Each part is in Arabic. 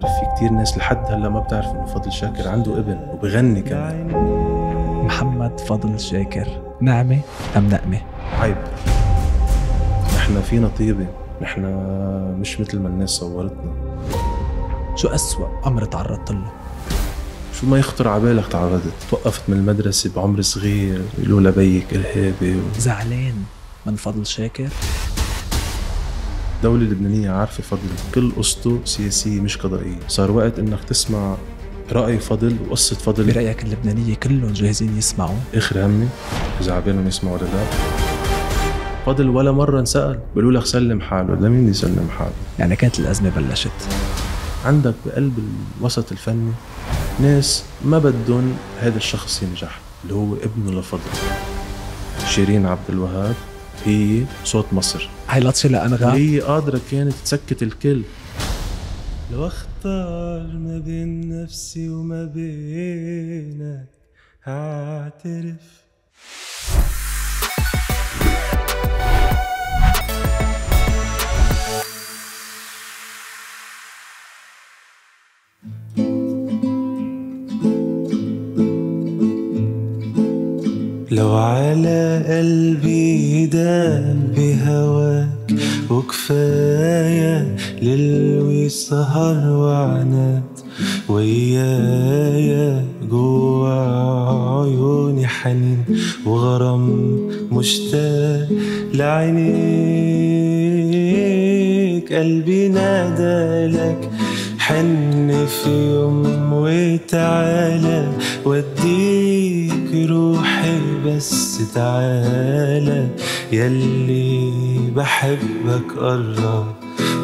في كتير ناس لحد هلا ما بتعرف انه فضل شاكر عنده ابن وبغني كمان محمد فضل شاكر نعمة أم نقمة؟ عيب نحن فينا طيبة نحن مش مثل ما الناس صورتنا شو أسوأ أمر تعرضت له؟ شو ما يخطر على بالك تعرضت توقفت من المدرسة بعمر صغير يقولوا لبيك إرهابي و... زعلان من فضل شاكر؟ الدولة اللبنانية عارفة فضل كل قصته سياسية مش قضائية صار وقت انك تسمع رأي فضل وقصة فضل برأيك اللبنانية كلهم جاهزين يسمعوا اخر همي اذا عبينهم يسمعوا ولا لا فضل ولا مرة انسأل بيقولوا لك سلم حاله لمين يسلم حاله يعني كانت الأزمة بلشت عندك بقلب الوسط الفني ناس ما بدهم هذا الشخص ينجح اللي هو ابنه لفضل شيرين عبد الوهاب هي صوت مصر هاي لا لانغام هي قادره كانت تسكت الكل لو اختار ما بين نفسي وما بينك هعترف لو على قلبي دان بهواك وكفاية للوي سهر وعنات ويايا جوع عيوني حنين وغرام مشتاق لعينيك قلبي نادى لك حن في يوم وتعالى وديك روح بس تعالى ياللي بحبك قرب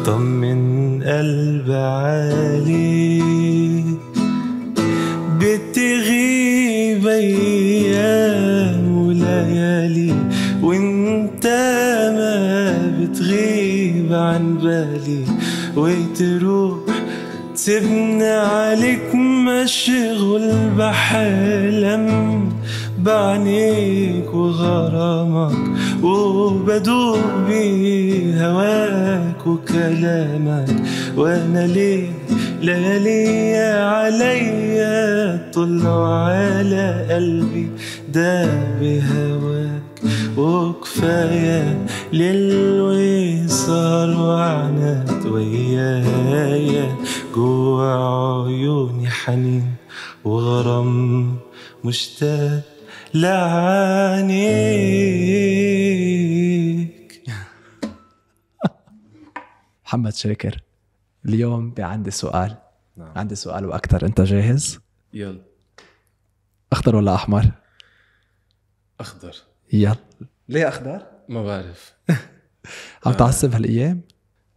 طمن قلب عالي بتغيب ايام وليالي وانت ما بتغيب عن بالي وتروح تسيبني عليك مشغول بحلم بعنيك وغرامك وبدوب بهواك وكلامك وانا ليه ليالي عليا طلع على قلبي ده بهواك وكفاية للوصال وعنات ويايا جوا عيوني حنين وغرام مشتاق لعانيك محمد شاكر اليوم عندي سؤال نعم. عندي سؤال واكثر انت جاهز يلا اخضر ولا احمر اخضر يلا ليه اخضر ما بعرف عم تعصب هالايام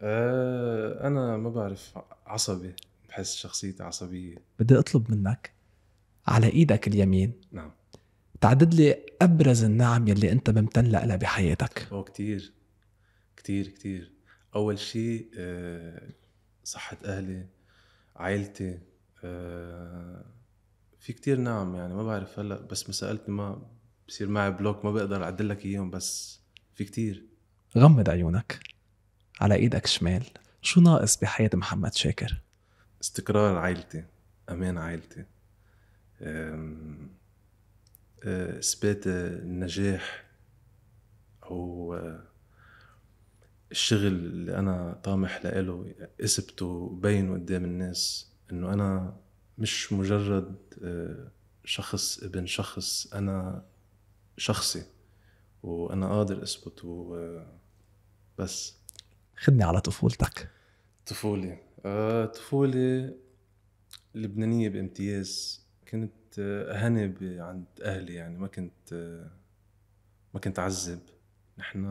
أه انا ما بعرف عصبي بحس شخصيتي عصبيه بدي اطلب منك على ايدك اليمين نعم تعدد لي ابرز النعم يلي انت ممتن لها بحياتك اوه كثير كثير كثير اول شيء آه، صحه اهلي عائلتي آه، في كثير نعم يعني ما بعرف هلا بس ما سالتني ما بصير معي بلوك ما بقدر اعدل لك اياهم بس في كثير غمض عيونك على ايدك شمال شو ناقص بحياه محمد شاكر استقرار عائلتي امان عائلتي اثبات النجاح او الشغل اللي انا طامح له اثبته وبينه قدام الناس انه انا مش مجرد شخص ابن شخص انا شخصي وانا قادر اثبت بس خدني على طفولتك طفولي آه طفولي لبنانية بامتياز كنت اهني هني عند اهلي يعني ما كنت ما كنت اعذب نحن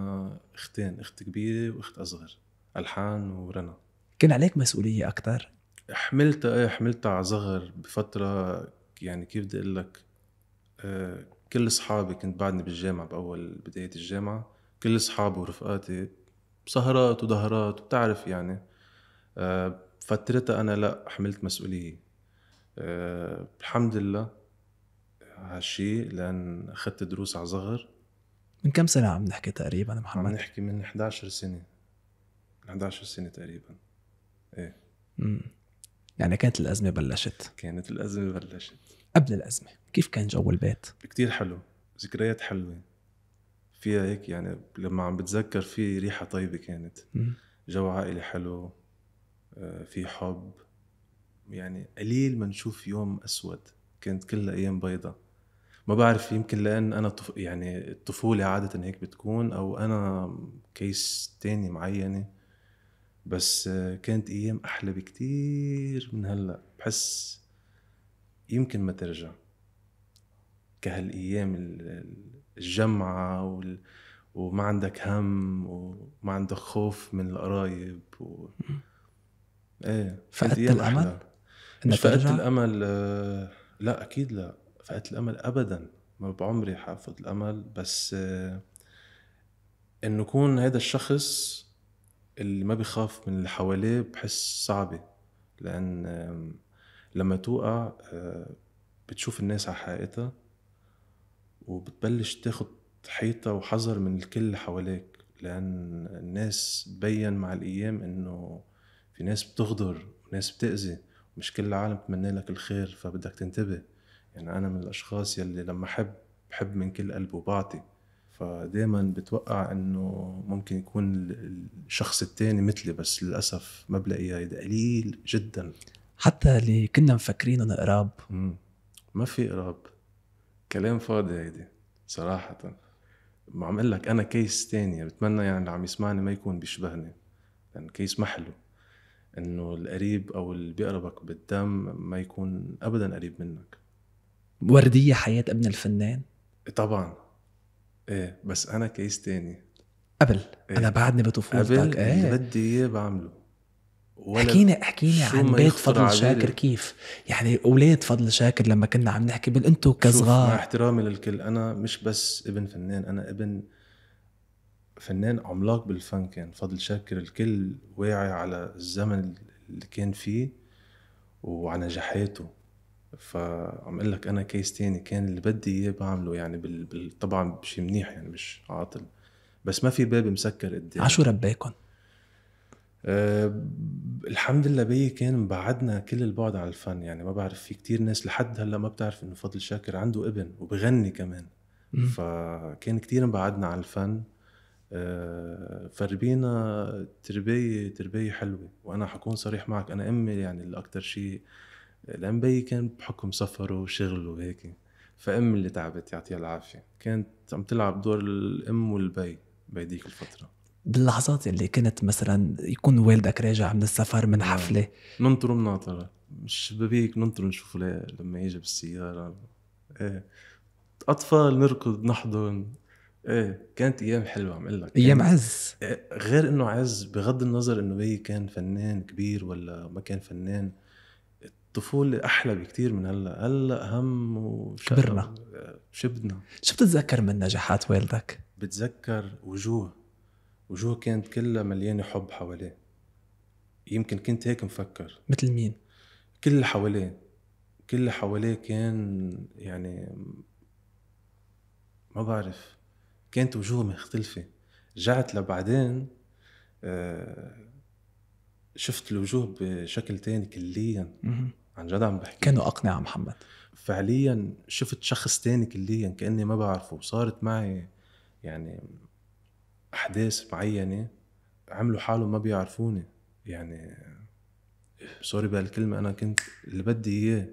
اختين اخت كبيره واخت اصغر الحان ورنا كان عليك مسؤوليه اكثر حملتها ايه حملتها على صغر بفتره يعني كيف بدي اقول لك أه كل اصحابي كنت بعدني بالجامعه باول بدايه الجامعه كل اصحابي ورفقاتي سهرات وظهرات بتعرف يعني أه فترتها انا لا حملت مسؤوليه أه الحمد لله هالشيء لان اخذت دروس على صغر من كم سنه عم نحكي تقريبا محمد؟ عم نحكي من 11 سنه 11 سنه تقريبا ايه امم يعني كانت الازمه بلشت كانت الازمه بلشت قبل الازمه كيف كان جو البيت؟ كتير حلو ذكريات حلوه فيها هيك يعني لما عم بتذكر في ريحه طيبه كانت مم. جو عائلي حلو آه، في حب يعني قليل ما نشوف يوم اسود كانت كلها ايام بيضاء ما بعرف يمكن لان انا طف... يعني الطفوله عاده هيك بتكون او انا كيس تاني معينه بس كانت ايام احلى بكتير من هلا بحس يمكن ما ترجع كهالايام الجمعه وال... وما عندك هم وما عندك خوف من القرايب و... ايه فقدت الامل مش فقدت الامل آه، لا اكيد لا فقدت الامل ابدا ما بعمري حافظ الامل بس آه، انه يكون هذا الشخص اللي ما بيخاف من اللي حواليه بحس صعبه لان لما توقع آه، بتشوف الناس على حقيقتها وبتبلش تاخد حيطة وحذر من الكل اللي حواليك لأن الناس بين مع الأيام إنه في ناس بتغدر وناس بتأذي مش كل العالم تمنى لك الخير فبدك تنتبه يعني انا من الاشخاص يلي لما احب بحب من كل قلب وبعطي فدائما بتوقع انه ممكن يكون الشخص الثاني مثلي بس للاسف ما بلاقي هيدا قليل جدا حتى اللي كنا مفكرين انه قراب ما في قراب كلام فاضي هيدي صراحة ما عم اقول لك انا كيس ثاني بتمنى يعني اللي عم يسمعني ما يكون بيشبهني لان يعني كيس حلو انه القريب او اللي بيقربك بالدم ما يكون ابدا قريب منك ورديه حياه ابن الفنان طبعا ايه بس انا كيس تاني قبل إيه؟ انا بعدني بطفولتك قبل ايه بدي اياه بعمله حكينا حكينا عن بيت فضل شاكر كيف يعني اولاد فضل شاكر لما كنا عم نحكي بال انتم كصغار مع احترامي للكل انا مش بس ابن فنان انا ابن فنان عملاق بالفن كان فضل شاكر الكل واعي على الزمن اللي كان فيه وعلى نجاحاته فعم اقول لك انا كيس تاني كان اللي بدي اياه بعمله يعني بال... بال... طبعا شيء منيح يعني مش عاطل بس ما في باب مسكر قدامي عشو رباكم؟ أه الحمد لله بي كان مبعدنا كل البعد عن الفن يعني ما بعرف في كتير ناس لحد هلا ما بتعرف انه فضل شاكر عنده ابن وبغني كمان فكان كتير مبعدنا عن الفن آه، فربينا تربية تربية حلوة وأنا حكون صريح معك أنا أمي يعني اللي أكتر شيء لأن بيي كان بحكم سفره وشغله وهيك فأم اللي تعبت يعطيها العافية كانت عم تلعب دور الأم والبي بهديك الفترة باللحظات اللي كنت مثلا يكون والدك راجع من السفر من آه. حفلة ننطر مناطرة الشبابيك ننطر نشوف لما يجي بالسيارة ايه أطفال نركض نحضن ايه كانت ايام حلوه عم لك ايام عز إيه، غير انه عز بغض النظر انه بي كان فنان كبير ولا ما كان فنان الطفولة أحلى بكثير من هلا، هلا هم كبرنا آه، شبنا شو بتتذكر من نجاحات والدك؟ بتذكر وجوه وجوه كانت كلها مليانة حب حواليه يمكن كنت هيك مفكر مثل مين؟ كل اللي حواليه كل اللي حواليه كان يعني ما بعرف كانت وجوه مختلفة رجعت لبعدين آه، شفت الوجوه بشكل تاني كليا عن جد عم بحكي كانوا أقنع محمد فعليا شفت شخص تاني كليا كأني ما بعرفه صارت معي يعني أحداث معينة عملوا حالهم ما بيعرفوني يعني سوري بهالكلمة أنا كنت اللي بدي إياه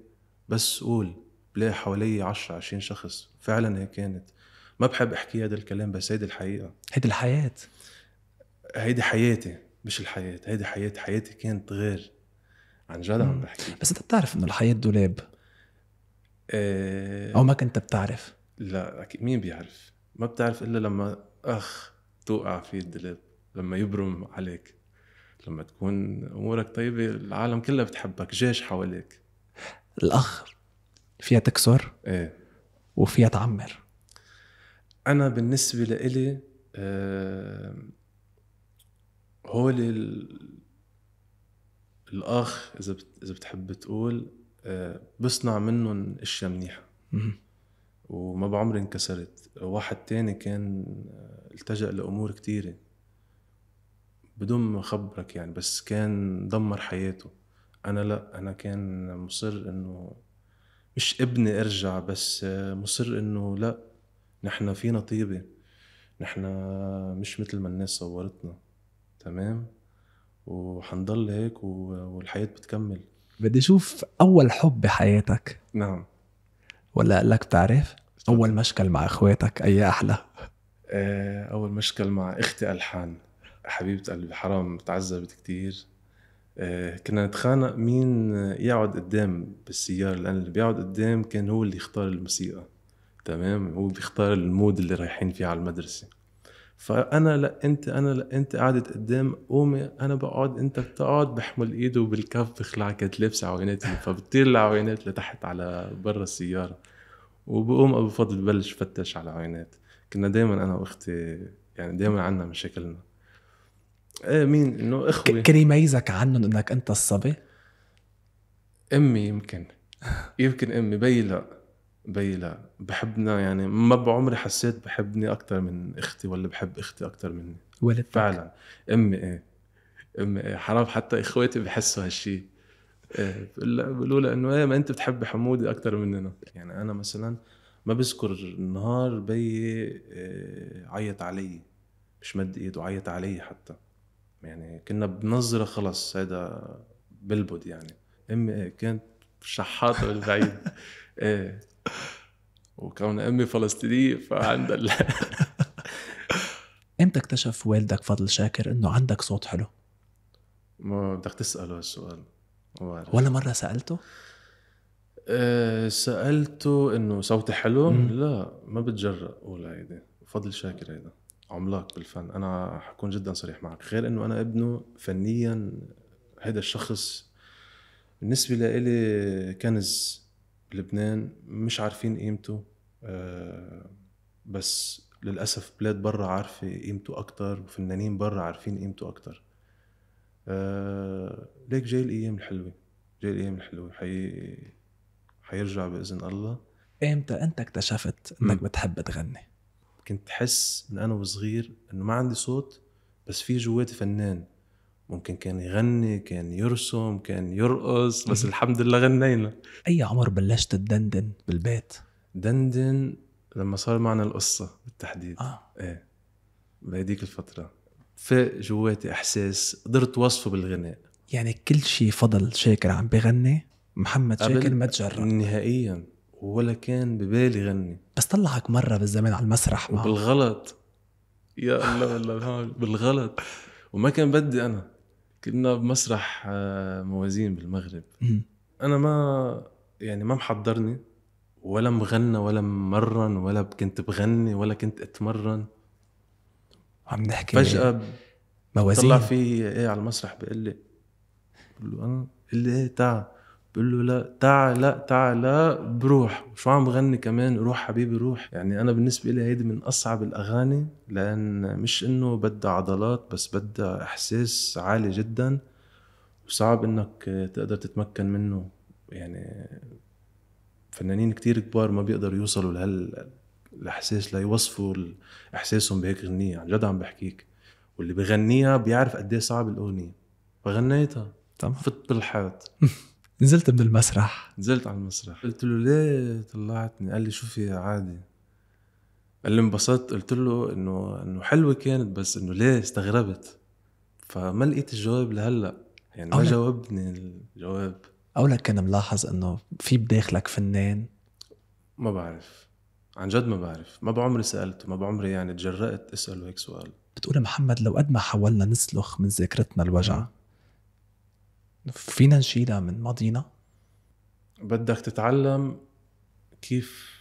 بس قول بلاقي حوالي 10 20 شخص فعلا هي كانت ما بحب احكي هذا الكلام بس هيدي الحقيقه هيدي الحياه هيدي حياتي مش الحياه هيدي حياتي حياتي كانت غير عن جد عم بحكي بس انت بتعرف انه الحياه دولاب إيه... او ما كنت بتعرف لا مين بيعرف ما بتعرف الا لما اخ توقع فيه الدولاب لما يبرم عليك لما تكون امورك طيبه العالم كلها بتحبك جيش حواليك الاخ فيها تكسر ايه وفيها تعمر انا بالنسبه لإلي آه هو الاخ اذا اذا بتحب تقول آه بصنع منهم اشياء منيحه وما بعمري انكسرت واحد تاني كان آه، التجأ لأمور كتيرة بدون ما خبرك يعني بس كان دمر حياته أنا لا أنا كان مصر إنه مش ابني أرجع بس آه، مصر إنه لأ نحن فينا طيبة نحن مش مثل ما الناس صورتنا تمام وحنضل هيك والحياة بتكمل بدي اشوف اول حب بحياتك نعم ولا اقول لك بتعرف اول مشكل مع اخواتك اي احلى آه، اول مشكل مع اختي الحان حبيبه قلبي حرام تعذبت كتير آه، كنا نتخانق مين يقعد قدام بالسيارة لأن اللي بيقعد قدام كان هو اللي يختار الموسيقى تمام هو بيختار المود اللي رايحين فيه على المدرسه فانا لا انت انا لا انت قعدت قدام قومي انا بقعد انت بتقعد بحمل ايده وبالكف بخلع كانت لابسه عوينات فبتطير العوينات لتحت على برا السياره وبقوم ابو فضل ببلش فتش على عينات كنا دائما انا واختي يعني دائما عندنا مشاكلنا ايه مين انه اخوه كان يميزك عنهم انك انت الصبي امي يمكن يمكن امي بي لا بي لا بحبنا يعني ما بعمري حسيت بحبني اكثر من اختي ولا بحب اختي اكثر مني ولد فعلا امي ايه امي ايه حرام حتى اخواتي بحسوا هالشيء ايه بقولوا لها انه ايه ما انت بتحبي حمودي اكثر مننا يعني انا مثلا ما بذكر نهار بي ايه عيط علي مش مد ايده عيط علي حتى يعني كنا بنظره خلص هذا بلبد يعني امي ايه كانت شحاطه بالبعيد ايه وكون امي فلسطينيه فعندها ال... امتى اكتشف والدك فضل شاكر انه عندك صوت حلو؟ ما بدك تساله هالسؤال ولا مره سالته؟ أه سالته انه صوتي حلو؟ مم. لا ما بتجرأ اقول هيدي فضل شاكر هيدا عملاق بالفن انا حكون جدا صريح معك غير انه انا ابنه فنيا هذا الشخص بالنسبه لإلي كنز لبنان مش عارفين قيمته آه، بس للأسف بلاد برا عارفة قيمته أكتر وفنانين برا عارفين قيمته أكتر آه، ليك جاي الأيام الحلوة جاي الأيام الحلوة حي... حيرجع بإذن الله إمتى أنت اكتشفت أنك م. بتحب تغني؟ كنت حس من أنا وصغير أنه ما عندي صوت بس في جواتي فنان ممكن كان يغني كان يرسم كان يرقص بس الحمد لله غنينا اي عمر بلشت تدندن بالبيت دندن لما صار معنا القصه بالتحديد اه ايه بهديك الفتره فاق جواتي احساس قدرت وصفه بالغناء يعني كل شيء فضل شاكر عم بغني محمد شاكر ما تجرب نهائيا ولا كان ببالي غني بس طلعك مره بالزمان على المسرح بالغلط يا الله والله بالغلط وما كان بدي انا كنا بمسرح آه، موازين بالمغرب انا ما يعني ما محضرني ولا مغنى ولا ممرن ولا كنت بغني ولا كنت اتمرن عم نحكي فجأة موازين طلع في ايه على المسرح بيقول لي بقول له انا آه، قال لي ايه تعال بقول له لا تعال لا تعال بروح شو عم بغني كمان روح حبيبي روح يعني انا بالنسبه لي هيدي من اصعب الاغاني لان مش انه بدها عضلات بس بدها احساس عالي جدا وصعب انك تقدر تتمكن منه يعني فنانين كتير كبار ما بيقدروا يوصلوا لهال الاحساس ليوصفوا احساسهم بهيك غنيه عن جد عم بحكيك واللي بغنيها بيعرف قد ايه صعب الاغنيه فغنيتها تمام فت بالحيط نزلت من المسرح نزلت على المسرح قلت له ليه طلعتني قال لي شوفي عادي قال لي انبسطت قلت له انه انه حلوه كانت بس انه ليه استغربت فما لقيت الجواب لهلا يعني ما جاوبني الجواب او لك كان ملاحظ انه في بداخلك فنان ما بعرف عن جد ما بعرف ما بعمري سالته ما بعمري يعني تجرأت اساله هيك سؤال بتقول محمد لو قد ما حاولنا نسلخ من ذاكرتنا الوجع نعم. فينا نشيلها من ماضينا بدك تتعلم كيف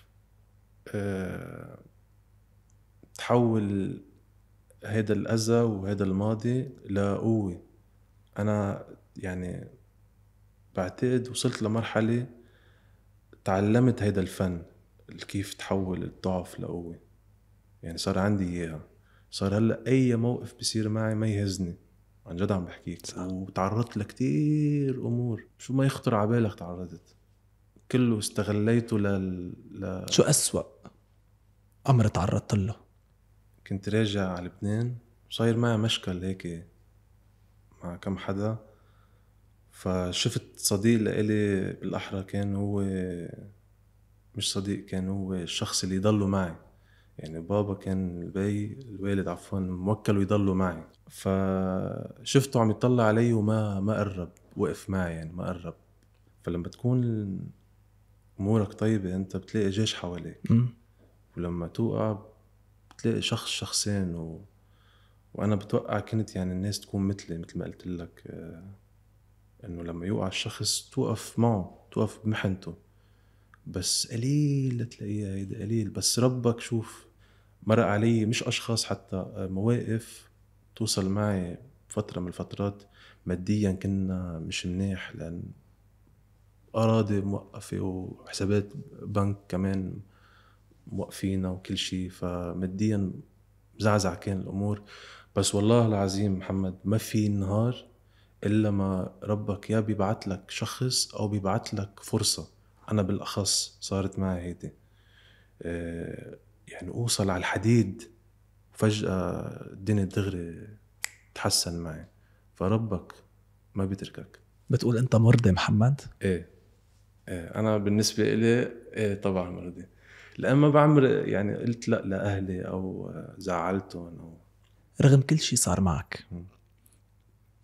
آه، تحول هيدا الأذى وهيدا الماضي لقوة أنا يعني بعتقد وصلت لمرحلة تعلمت هيدا الفن كيف تحول الضعف لقوة يعني صار عندي إياها صار هلا أي موقف بصير معي ما يهزني عن جد عم بحكيك صح. وتعرضت لكتير امور شو ما يخطر على بالك تعرضت كله استغليته لل... ل... شو أسوأ امر تعرضت له كنت راجع على لبنان صاير معي مشكل هيك مع كم حدا فشفت صديق لإلي بالاحرى كان هو مش صديق كان هو الشخص اللي ضله معي يعني بابا كان البي الوالد عفوا موكل ويضلوا معي فشفته عم يطلع علي وما ما قرب وقف معي يعني ما قرب فلما تكون امورك طيبه انت بتلاقي جيش حواليك م. ولما توقع بتلاقي شخص شخصين و... وانا بتوقع كنت يعني الناس تكون مثلي مثل ما قلت لك انه لما يوقع الشخص توقف معه توقف بمحنته بس قليل تلاقيها هيدا قليل بس ربك شوف مرق علي مش اشخاص حتى آه، مواقف توصل معي فتره من الفترات ماديا كنا مش منيح لان اراضي موقفه وحسابات بنك كمان موقفينا وكل شيء فماديا زعزع كان الامور بس والله العظيم محمد ما في نهار الا ما ربك يا بيبعت لك شخص او بيبعت لك فرصه انا بالاخص صارت معي هيدي آه، يعني اوصل على الحديد فجاه الدنيا دغري تحسن معي فربك ما بيتركك بتقول انت مرضي محمد؟ ايه ايه انا بالنسبه لي ايه طبعا مرضي لان ما بعمر يعني قلت لا لاهلي او زعلتهم او رغم كل شيء صار معك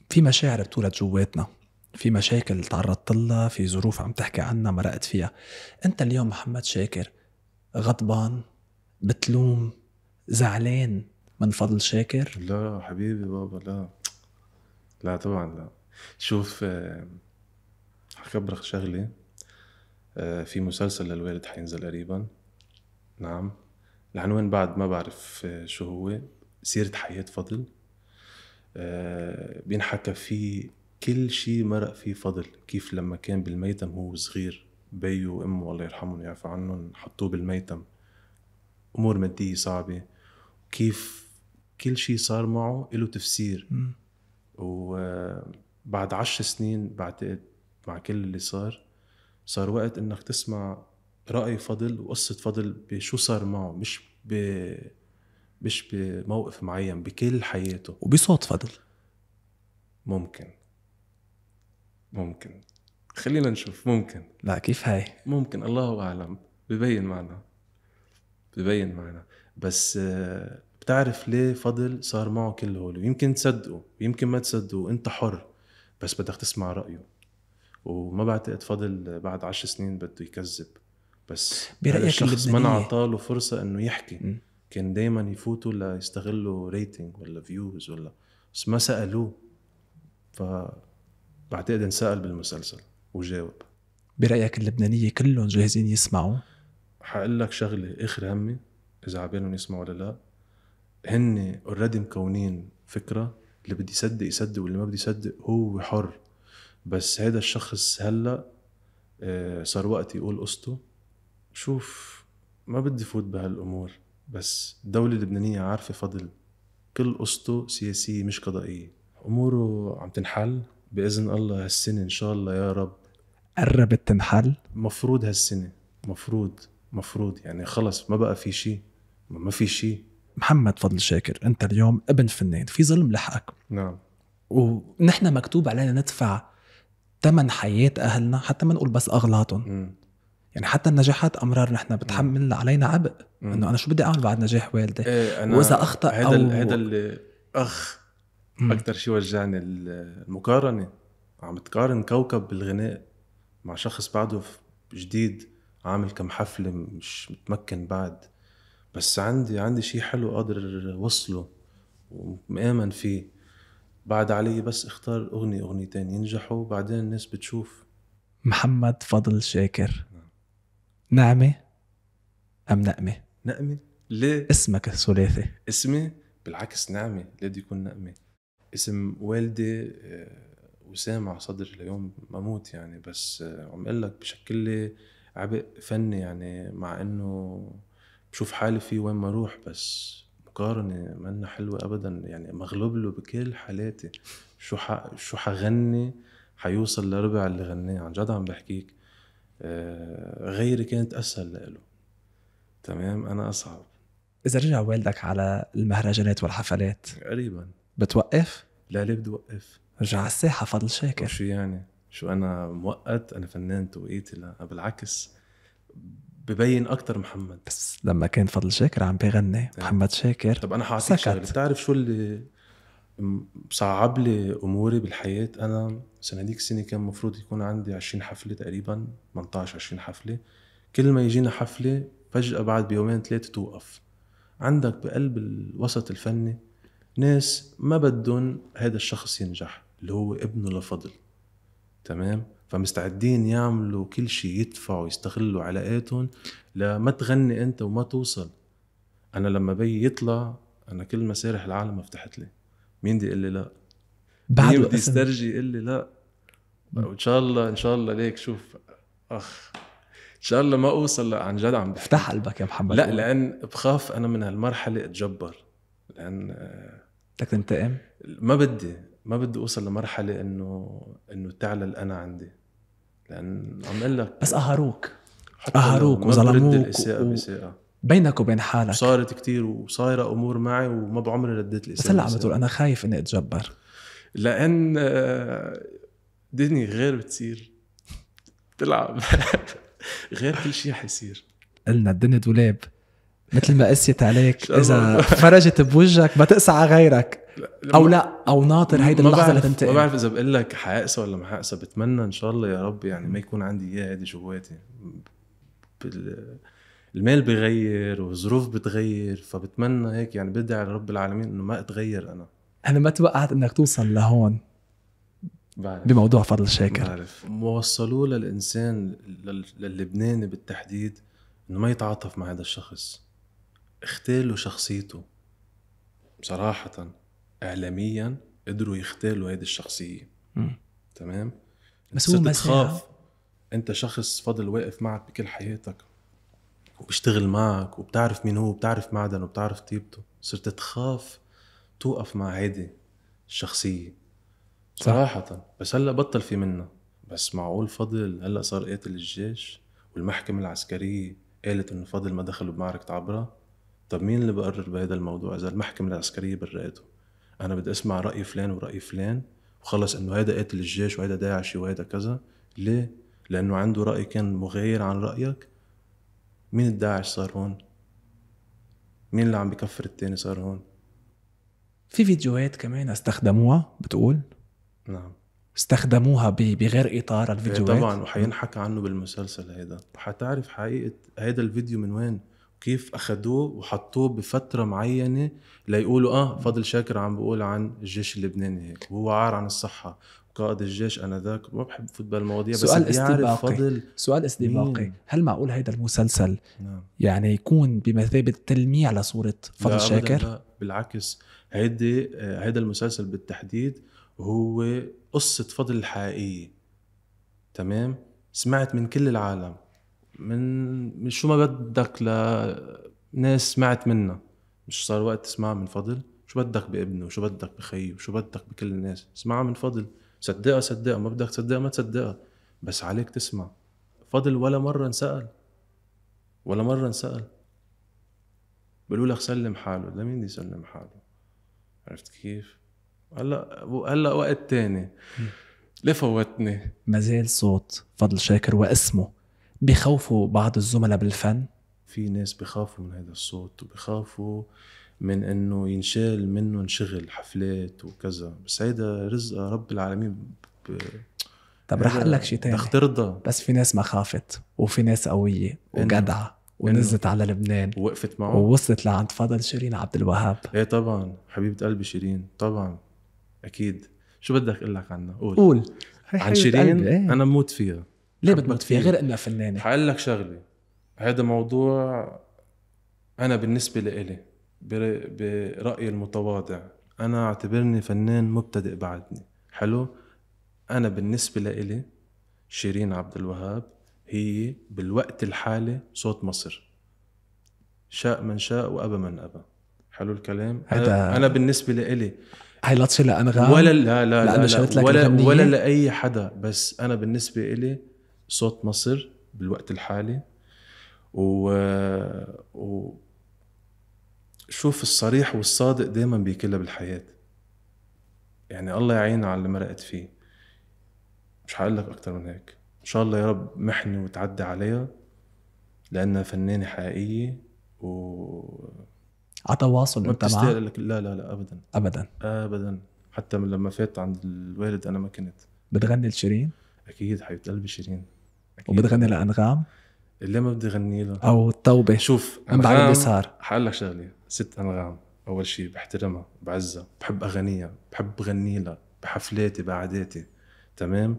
في مشاعر بتولد جواتنا في مشاكل تعرضت لها في ظروف عم تحكي عنها مرقت فيها انت اليوم محمد شاكر غضبان بتلوم زعلان من فضل شاكر لا حبيبي بابا لا لا طبعا لا شوف حكبرك آه، شغله آه، في مسلسل للوالد حينزل قريبا نعم العنوان بعد ما بعرف آه، شو هو سيرة حياة فضل بينحكى فيه كل شيء مرق فيه فضل كيف لما كان بالميتم هو صغير بيو وامه الله يرحمهم يعفو عنهم حطوه بالميتم امور ماديه صعبه كيف كل شيء صار معه له تفسير وبعد عشر سنين بعتقد مع كل اللي صار صار وقت انك تسمع راي فضل وقصه فضل بشو صار معه مش ب مش بموقف معين بكل حياته وبصوت فضل ممكن ممكن خلينا نشوف ممكن لا كيف هاي ممكن الله اعلم ببين معنا ببين معنا بس آه، بتعرف ليه فضل صار معه كل هول ويمكن تصدقه يمكن ما تصدقه انت حر بس بدك تسمع رايه وما بعتقد فضل بعد عشر سنين بده يكذب بس برأيك الشخص ما له فرصه انه يحكي م. كان دايما يفوتوا ليستغلوا ريتنج ولا فيوز ولا بس ما سالوه ف بعتقد انسال بالمسلسل وجاوب برايك اللبنانيه كلهم جاهزين يسمعوا حقول لك شغله اخر همي اذا عبالهم يسمعوا ولا لا هن اوريدي مكونين فكره اللي بدي يصدق يصدق واللي ما بدي يصدق هو حر بس هذا الشخص هلا آه، صار وقت يقول قصته شوف ما بدي فوت بهالامور بس الدولة اللبنانية عارفة فضل كل قصته سياسية مش قضائية أموره عم تنحل بإذن الله هالسنة إن شاء الله يا رب قربت تنحل مفروض هالسنة مفروض مفروض يعني خلص ما بقى في شيء ما في شيء محمد فضل شاكر انت اليوم ابن فنان في ظلم لحقك نعم ونحن مكتوب علينا ندفع ثمن حياه اهلنا حتى ما نقول بس اغلاطهم يعني حتى النجاحات امرار نحن بتحمل علينا عبء انه انا شو بدي اعمل بعد نجاح والدي ايه أنا واذا اخطا هذا او هذا اللي اخ اكثر شيء وجعني المقارنه عم تقارن كوكب بالغناء مع شخص بعده جديد عامل كم حفله مش متمكن بعد بس عندي عندي شيء حلو قادر وصله ومآمن فيه بعد علي بس اختار اغنية اغنيتين ينجحوا بعدين الناس بتشوف محمد فضل شاكر نعمة أم نقمة؟ نقمة؟ ليه؟ اسمك الثلاثي اسمي؟ بالعكس نعمة ليه بده يكون نقمة؟ اسم والدي آه، وسام على صدري ليوم ما موت يعني بس آه، عم اقول لك بشكل لي عبء فني يعني مع انه بشوف حالي فيه وين ما اروح بس مقارنة منا حلوة ابدا يعني مغلوب له بكل حالاتي شو ح... شو حغني حيوصل لربع اللي غناه عن جد عم بحكيك آه، غيري كانت اسهل له تمام انا اصعب اذا رجع والدك على المهرجانات والحفلات قريبا بتوقف؟ لا ليه بدي وقف؟ رجع على الساحة فضل شاكر شو يعني؟ شو انا موقت انا فنان توقيتي لا بالعكس ببين اكثر محمد بس لما كان فضل شاكر عم بيغني يعني. محمد شاكر طب انا حاعطيك شغله بتعرف شو اللي صعب لي اموري بالحياه انا سنه هذيك السنه كان المفروض يكون عندي 20 حفله تقريبا 18 20 حفله كل ما يجينا حفله فجاه بعد بيومين ثلاثه توقف عندك بقلب الوسط الفني ناس ما بدهم هذا الشخص ينجح اللي هو ابنه لفضل تمام فمستعدين يعملوا كل شيء يدفعوا يستغلوا علاقاتهم لما تغني انت وما توصل انا لما بي يطلع انا كل مسارح العالم فتحت لي مين بدي يقول لي لا بعد مين بدي يسترجي يقول لي لا وان شاء الله ان شاء الله ليك شوف اخ ان شاء الله ما اوصل لا عن جد عم بفتح افتح قلبك يا محمد لا لان بخاف انا من هالمرحله اتجبر لان آه، بدك تنتقم ما بدي ما بدي اوصل لمرحله انه انه تعلى الانا عندي لان عم اقول لك بس قهروك قهروك وظلموك الاساءه و... باساءه بينك وبين حالك صارت كتير وصايره امور معي وما بعمري رديت الاساءه بس هلا عم بتقول انا خايف اني اتجبر لان آه، دنيا غير بتصير بتلعب غير كل شيء حيصير قلنا الدنيا دولاب مثل ما قست عليك اذا فرجت بوجهك ما تقسى على غيرك او لا او ناطر هيدي اللحظه لتنتقل ما بعرف اذا بقول لك حاقسه ولا ما حاقسه بتمنى ان شاء الله يا رب يعني ما يكون عندي اياها هيدي جواتي المال بغير والظروف بتغير فبتمنى هيك يعني بدعي لرب العالمين انه ما اتغير انا انا ما توقعت انك توصل لهون بعرف. بموضوع فضل شاكر بعرف وصلوه للانسان للبناني بالتحديد انه ما يتعاطف مع هذا الشخص اختالوا شخصيته بصراحه اعلاميا قدروا يختالوا هذه الشخصيه م. تمام بس هو تخاف انت شخص فضل واقف معك بكل حياتك وبيشتغل معك وبتعرف مين هو وبتعرف معدنه وبتعرف طيبته صرت تخاف توقف مع هيدي الشخصيه صراحه صح. بس هلا بطل في منها بس معقول فضل هلا صار قاتل الجيش والمحكمه العسكريه قالت انه فضل ما دخلوا بمعركه عبره طب مين اللي بقرر بهذا الموضوع اذا المحكمه العسكريه برأته انا بدي اسمع راي فلان وراي فلان وخلص انه هيدا قاتل الجيش وهيدا داعشي وهيدا كذا ليه؟ لانه عنده راي كان مغاير عن رايك مين الداعش صار هون؟ مين اللي عم بكفر التاني صار هون؟ في فيديوهات كمان استخدموها بتقول؟ نعم استخدموها بغير اطار إيه الفيديوهات طبعا وحينحكى عنه بالمسلسل هيدا وحتعرف حقيقه هيدا الفيديو من وين كيف اخذوه وحطوه بفتره معينه ليقولوا اه فضل شاكر عم بيقول عن الجيش اللبناني هيك وهو عار عن الصحه قائد الجيش انا ذاك ما بحب فوت بالمواضيع بس سؤال استباقي فضل سؤال استباقي هل معقول هيدا المسلسل نعم. يعني يكون بمثابه تلميع لصوره فضل لا شاكر لا بالعكس هيدي آه، هيدا المسلسل بالتحديد هو قصه فضل الحقيقيه تمام سمعت من كل العالم من من شو ما بدك لناس سمعت منا مش صار وقت تسمعها من فضل شو بدك بابنه شو بدك بخيه شو بدك بكل الناس اسمعها من فضل صدقها صدقها ما بدك تصدقها ما تصدقها بس عليك تسمع فضل ولا مرة انسأل ولا مرة انسأل بقولوا لك سلم حاله لمين بده يسلم حاله عرفت كيف هلا هلا وقت تاني ليه فوتني مازال صوت فضل شاكر واسمه بخوفوا بعض الزملاء بالفن؟ في ناس بخافوا من هذا الصوت وبخافوا من انه ينشال منهم شغل حفلات وكذا بس هيدا رزق رب العالمين ب... طب رح اقول لك شيء تاني رح ترضى بس في ناس ما خافت وفي ناس قويه وجدعه ونزلت على لبنان ووقفت معه ووصلت لعند فضل شيرين عبد الوهاب ايه طبعا حبيبه قلبي شيرين طبعا اكيد شو بدك اقول لك عنها قول قول عن شيرين ايه؟ انا بموت فيها ليه بتموت فيها غير انها فنانه؟ حقول لك شغله هذا موضوع انا بالنسبه لإلي برايي المتواضع انا اعتبرني فنان مبتدئ بعدني حلو انا بالنسبه لإلي شيرين عبد الوهاب هي بالوقت الحالي صوت مصر شاء من شاء وابى من ابى حلو الكلام هذا انا بالنسبه لإلي هاي لا تصير لانغام ولا لا لا لا, لا, لا, لا ولا, ولا لاي حدا بس انا بالنسبه إلي صوت مصر بالوقت الحالي و, و... شوف الصريح والصادق دايما بيكلها بالحياة يعني الله يعينها على اللي مرقت فيه مش هقول لك أكتر من هيك إن شاء الله يا رب محني وتعدي عليها لأنها فنانة حقيقية و على تواصل انت معها؟ لك لا لا لا ابدا ابدا ابدا حتى لما فات عند الوالد انا ما كنت بتغني لشيرين؟ اكيد حبيبه قلبي شيرين وبتغني لانغام اللي ما بدي غني له او التوبه شوف انا بعرف اللي صار حقول لك شغله ست انغام اول شيء بحترمها بعزها بحب اغانيها بحب غني لها بحفلاتي بقعداتي تمام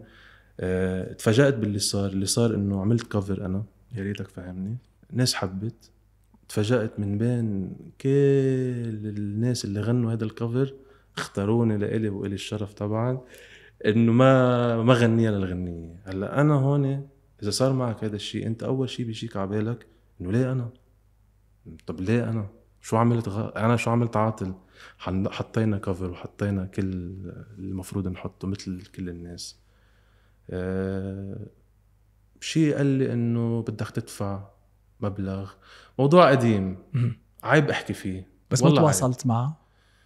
أه، تفاجات باللي صار اللي صار انه عملت كفر انا يا ريتك فهمني ناس حبت تفاجات من بين كل الناس اللي غنوا هذا الكفر اختاروني لإلي وإلي الشرف طبعا انه ما ما غنيها للغنيه هلا انا هون اذا صار معك هذا الشيء انت اول شيء بيجيك على بالك انه ليه انا طب ليه انا شو عملت غ... انا شو عملت عاطل حطينا كفر وحطينا كل المفروض نحطه مثل كل الناس أه... شيء قال لي انه بدك تدفع مبلغ موضوع قديم عيب احكي فيه بس ما تواصلت معه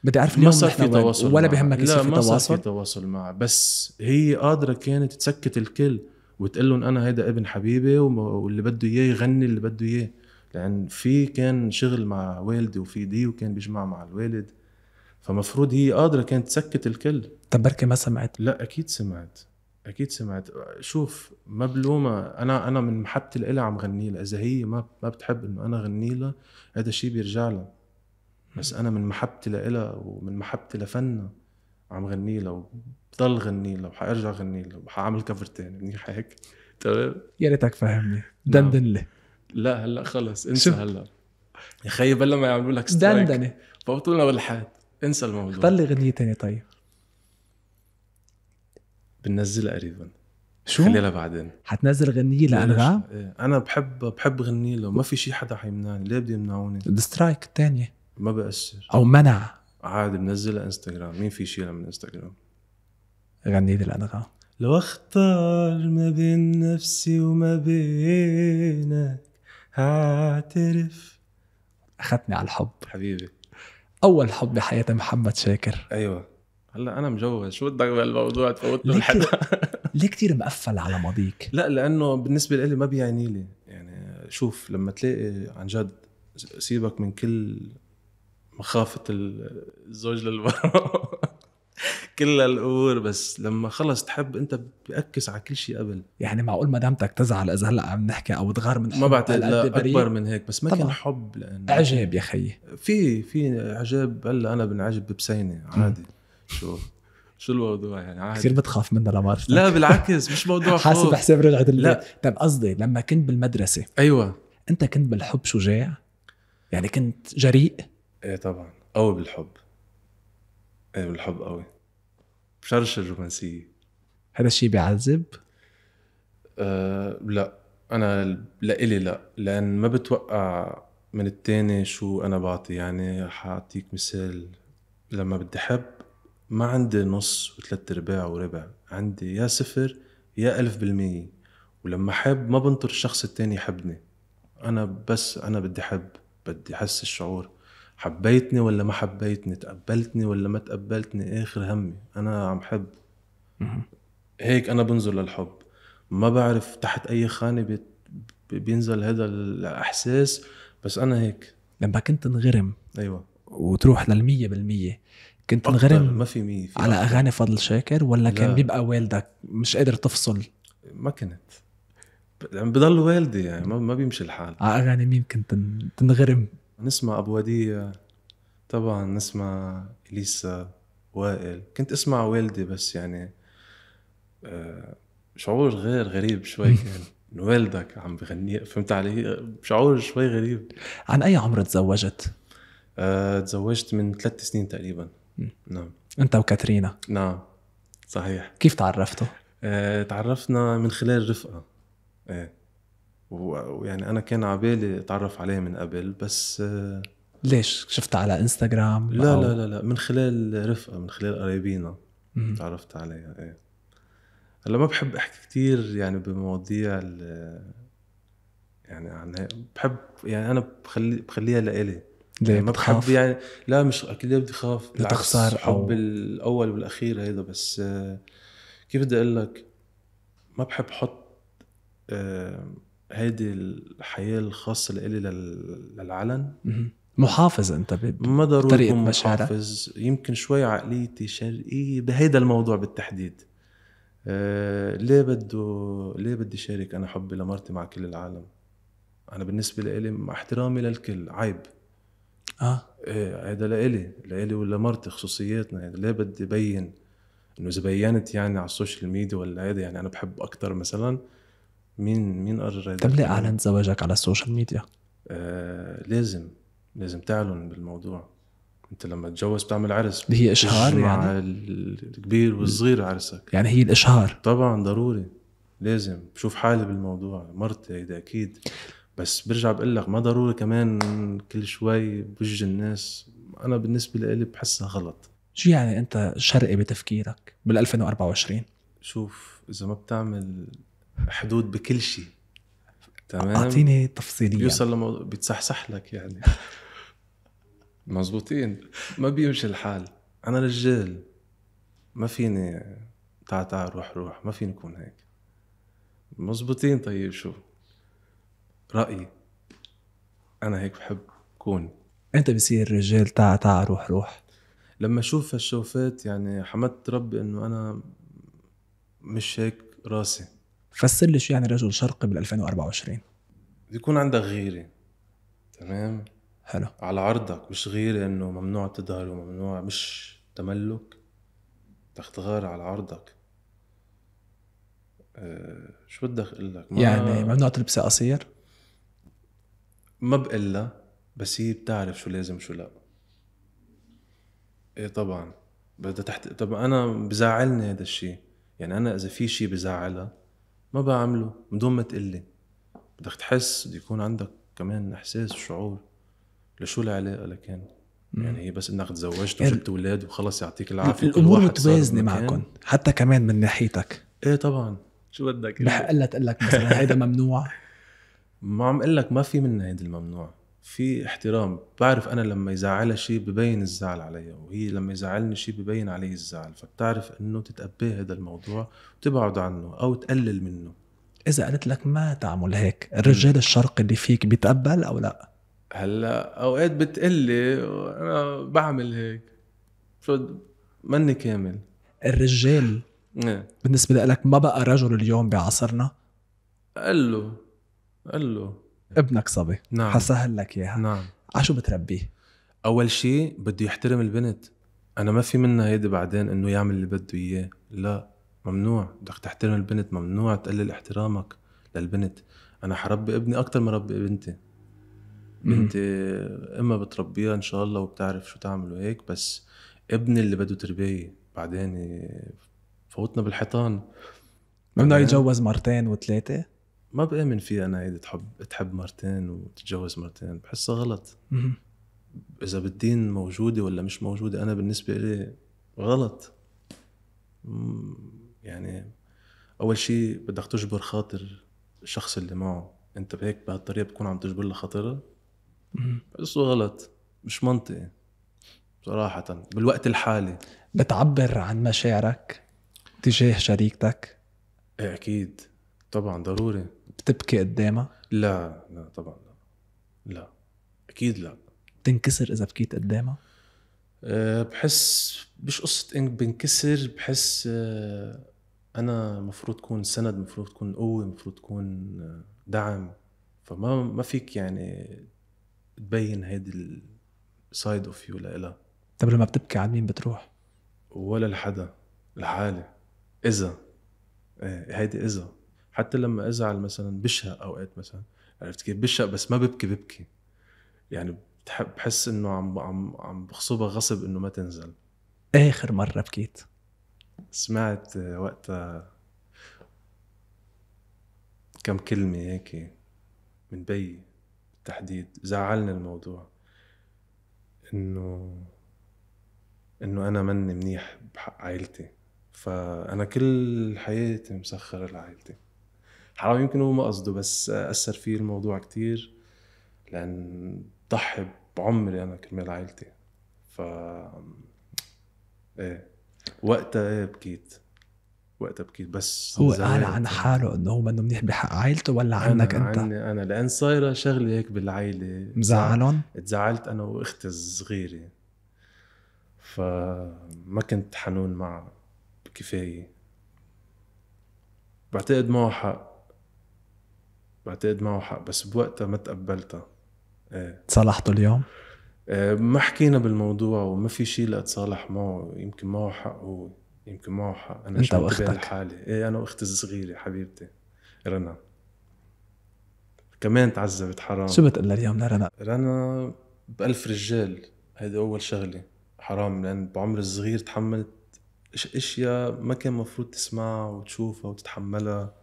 بدي اعرف اليوم صار في تواصل ولا بهمك يصير في تواصل لا ما صار في تواصل معه بس هي قادره كانت تسكت الكل وتقول لهم انا هيدا ابن حبيبي واللي بده اياه يغني اللي بده اياه لان في كان شغل مع والدي وفي دي وكان بيجمع مع الوالد فمفروض هي قادره كانت تسكت الكل طب بركي ما سمعت لا اكيد سمعت اكيد سمعت شوف ما بلومها انا انا من محبتي لها عم غني لها اذا هي ما ما بتحب انه انا غني لها هذا الشيء بيرجع لها بس انا من محبتي لها ومن محبتي لفنها عم غني له بضل غني له وحارجع غني له وحاعمل كفر تاني منيح هيك تمام يا ريتك فهمني دندن لي نعم. لا هلا خلص انسى هلا يا خيي بلا ما يعملوا لك سترايك دندنه فوتوا لنا بالحاد انسى الموضوع اختار لي غنية ثانيه طيب بنزلها قريبا شو؟ خليها بعدين حتنزل غنية لأنغام؟ ايه أنا بحب بحب غني له ما في شيء حدا حيمنعني ليه بدي يمنعوني؟ السترايك الثانية ما بأثر أو منع عادي بنزلها انستغرام مين في شيء من انستغرام غنيت الانغام لو اختار ما بين نفسي وما بينك هعترف اخذتني على الحب حبيبي اول حب بحياتي محمد شاكر ايوه هلا انا مجوز شو بدك بالموضوع تفوتني ليه, ليه كثير مقفل على ماضيك؟ لا لانه بالنسبه لي ما بيعني لي يعني شوف لما تلاقي عن جد سيبك من كل مخافه الزوج للمراه كل الامور بس لما خلص تحب انت بتاكس على كل شيء قبل يعني معقول مدامتك تزعل اذا هلا عم نحكي او تغار من حب ما بعتقد اكبر من هيك بس ما طبعا. كان حب لانه اعجاب يا خيي في في اعجاب هلا انا بنعجب ببسينه عادي شو شو الموضوع يعني عادي كثير بتخاف منها لما لا بالعكس مش موضوع خوف حاسب حساب رجعت لا طيب قصدي لما كنت بالمدرسه ايوه انت كنت بالحب شجاع يعني كنت جريء ايه طبعا قوي بالحب ايه بالحب قوي بشرش الرومانسيه هذا الشيء بيعذب؟ أه لا انا لإلي لا لان ما بتوقع من التاني شو انا بعطي يعني حاعطيك مثال لما بدي حب ما عندي نص وثلاث ارباع وربع عندي يا صفر يا ألف بالمية ولما حب ما بنطر الشخص التاني يحبني أنا بس أنا بدي حب بدي أحس الشعور حبيتني ولا ما حبيتني تقبلتني ولا ما تقبلتني اخر همي انا عم حب هيك انا بنزل للحب ما بعرف تحت اي خانه بينزل هذا الاحساس بس انا هيك لما كنت انغرم ايوه وتروح للمية بالمية كنت انغرم ما في مية في على اغاني فضل شاكر ولا لا. كان بيبقى والدك مش قادر تفصل ما كنت عم يعني بضل والدي يعني ما بيمشي الحال على اغاني مين كنت تنغرم نسمع ابو هدية طبعا نسمع اليسا وائل كنت اسمع والدي بس يعني آه، شعور غير غريب شوي كان والدك عم بغني فهمت علي شعور شوي غريب عن اي عمر تزوجت؟ أه، تزوجت من ثلاث سنين تقريبا نعم انت وكاترينا نعم صحيح كيف تعرفتوا؟ أه، تعرفنا من خلال رفقه ايه ويعني انا كان عبالي اتعرف عليه من قبل بس ليش شفتها على انستغرام لا لا لا لا من خلال رفقه من خلال قرايبينا تعرفت عليها ايه هلا ما بحب احكي كثير يعني بمواضيع يعني عن بحب يعني انا بخلي بخليها لإلي ليه يعني ما بحب يعني لا مش اكيد ليه بدي خاف لا تخسر حب الاول والاخير هيدا بس كيف بدي اقول لك ما بحب احط هيدي الحياه الخاصه لإلي للعلن محافظ انت ما ضروري يكون محافظ يمكن شوي عقليتي شرقيه بهيدا الموضوع بالتحديد آه ليه بده ليه بدي شارك انا حبي لمرتي مع كل العالم انا بالنسبه لإلي مع احترامي للكل عيب اه ايه هيدا لإلي لإلي ولمرتي خصوصياتنا هيدا ليه بدي بين انه اذا بينت يعني على السوشيال ميديا ولا هيدا يعني انا بحب اكثر مثلا مين مين قرر طب ليه اعلنت زواجك على السوشيال ميديا؟ آه لازم لازم تعلن بالموضوع انت لما تتجوز بتعمل عرس هي اشهار يعني مع الكبير والصغير عرسك يعني هي الاشهار طبعا ضروري لازم بشوف حالي بالموضوع مرتي هيدا اكيد بس برجع بقول لك ما ضروري كمان كل شوي بوجه الناس انا بالنسبه لي بحسها غلط شو يعني انت شرقي بتفكيرك بال 2024 شوف اذا ما بتعمل حدود بكل شيء تمام اعطيني تفصيليا بيوصل لموضوع بيتصحصح لك يعني مزبوطين ما بيمشي الحال انا رجال ما فيني تعا تعا روح روح ما فيني اكون هيك مزبوطين طيب شو رايي انا هيك بحب كون انت بصير رجال تعا تعا روح روح لما اشوف هالشوفات يعني حمدت ربي انه انا مش هيك راسي فسر لي شو يعني رجل شرقي بال 2024 يكون عندك غيره تمام حلو على عرضك مش غيره انه ممنوع تظهر وممنوع مش تملك بدك تغار على عرضك أه شو بدك اقول لك يعني ممنوع تلبسي قصير ما بقلا بس هي بتعرف شو لازم شو لا ايه طبعا بدها تحت طب انا بزعلني هذا الشيء يعني انا اذا في شيء بزعلها ما بعمله بدون ما تقلي بدك تحس بده يكون عندك كمان احساس وشعور لشو العلاقه لكان يعني هي بس انك تزوجت يعني وجبت اولاد وخلص يعطيك العافيه الامور متوازنه معكم حتى كمان من ناحيتك ايه طبعا شو بدك بحق لها تقول لك مثلا هيدا ممنوع ما عم اقول لك ما في منا هيدا الممنوع في احترام بعرف انا لما يزعلها شيء ببين الزعل علي وهي لما يزعلني شيء ببين علي الزعل فبتعرف انه تتقبل هذا الموضوع وتبعد عنه او تقلل منه اذا قالت لك ما تعمل هيك الرجال الشرقي اللي فيك بيتقبل او لا هلا اوقات بتقلي انا بعمل هيك شو ماني كامل الرجال إيه. بالنسبه لك ما بقى رجل اليوم بعصرنا قال له قال له ابنك صبي نعم حسهل لك اياها نعم عشو بتربيه؟ اول شيء بده يحترم البنت انا ما في منها هيدي بعدين انه يعمل اللي بده اياه لا ممنوع بدك تحترم البنت ممنوع تقلل احترامك للبنت انا حربي ابني اكثر ما ربي بنتي بنتي اما بتربيها ان شاء الله وبتعرف شو تعمل وهيك بس ابني اللي بده تربيه بعدين فوتنا بالحيطان ممنوع بده يتجوز مرتين وثلاثه ما بامن فيها انا اذا تحب تحب مرتين وتتجوز مرتين بحسها غلط اذا بالدين موجوده ولا مش موجوده انا بالنسبه لي غلط يعني اول شيء بدك تجبر خاطر الشخص اللي معه انت بهيك بهالطريقه بتكون عم تجبر له خاطرها بحسه غلط مش منطقي صراحة بالوقت الحالي بتعبر عن مشاعرك تجاه شريكتك؟ ايه اكيد طبعا ضروري بتبكي قدامها؟ لا لا طبعا لا لا اكيد لا بتنكسر اذا بكيت قدامها؟ أه بحس مش قصة إن بنكسر بحس أه أنا مفروض تكون سند مفروض تكون قوة مفروض تكون آه، دعم فما ما فيك يعني تبين هيدي السايد اوف يو لإلها طب لما بتبكي على مين بتروح؟ ولا لحدا لحالي إذا ايه هيدي إذا حتى لما ازعل مثلا بشهق اوقات مثلا عرفت كيف بشهق بس ما ببكي ببكي يعني بحس انه عم عم عم بخصبها غصب انه ما تنزل اخر مره بكيت سمعت وقتها كم كلمه هيك من بي بالتحديد زعلني الموضوع انه انه انا مني منيح بحق عائلتي فانا كل حياتي مسخره لعائلتي حرام يمكن هو ما قصده بس اثر فيه الموضوع كتير لان ضحي بعمري انا كرمال عائلتي ف ايه وقتها ايه بكيت وقتها بكيت بس هو قال عن حاله انه هو منه منيح بحق عائلته ولا عنك انت؟ عني انا لان صايره شغله هيك بالعائله مزعلهم؟ اتزعلت انا واختي الصغيره فما كنت حنون مع كفايه بعتقد معه حق بعتقد معه حق بس بوقتها ما تقبلتها ايه تصالحتوا اليوم؟ ايه ما حكينا بالموضوع وما في شيء لأتصالح معه يمكن معه حق هو يمكن معه حق انا انت واختك حالي ايه انا واختي الصغيره حبيبتي رنا كمان تعذبت حرام شو بتقول اليوم لرنا؟ رنا بألف رجال هيدي أول شغلة حرام لأن بعمر الصغير تحملت أشياء ما كان مفروض تسمعها وتشوفها وتتحملها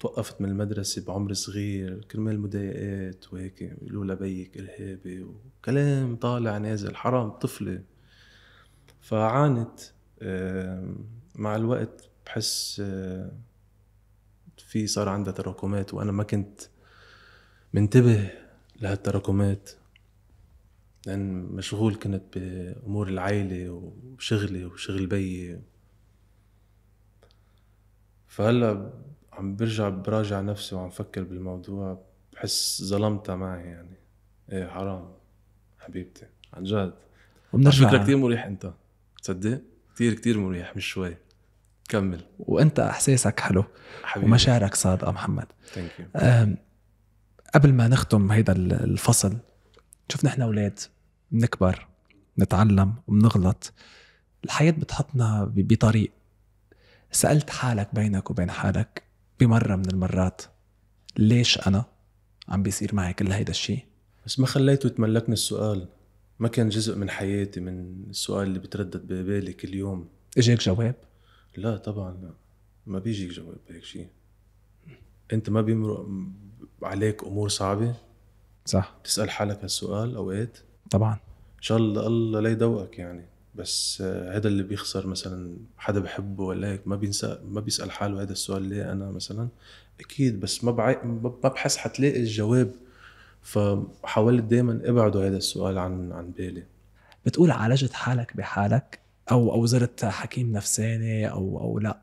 توقفت من المدرسة بعمر صغير كرمال مضايقات وهيك يقولوا بيك إرهابي وكلام طالع نازل حرام طفلة فعانت مع الوقت بحس في صار عندها تراكمات وأنا ما كنت منتبه لهالتراكمات لأن مشغول كنت بأمور العائلة وشغلي وشغل بيي فهلا عم برجع براجع نفسي وعم فكر بالموضوع بحس ظلمتها معي يعني ايه حرام حبيبتي عن جد وبنرجع فكرة كثير مريح انت تصدق كثير كثير مريح مش شوي كمل وانت احساسك حلو حبيبي. ومشاعرك صادقه محمد قبل ما نختم هيدا الفصل شوف نحن اولاد بنكبر نتعلم وبنغلط الحياه بتحطنا بطريق سألت حالك بينك وبين حالك بمرة من المرات ليش أنا عم بيصير معي كل هيدا الشيء بس ما خليته يتملكني السؤال ما كان جزء من حياتي من السؤال اللي بتردد ببالي كل يوم اجاك جواب؟ لا طبعا لا ما بيجيك جواب بهيك شيء انت ما بيمرق عليك امور صعبه صح تسال حالك هالسؤال اوقات طبعا ان شاء الله الله لا يدوقك يعني بس آه، هذا اللي بيخسر مثلا حدا بحبه ولا هيك ما بينسى ما بيسال حاله هذا السؤال ليه انا مثلا اكيد بس ما بعي... ما بحس حتلاقي الجواب فحاولت دائما ابعده هذا السؤال عن عن بالي بتقول عالجت حالك بحالك او او زرت حكيم نفساني او او لا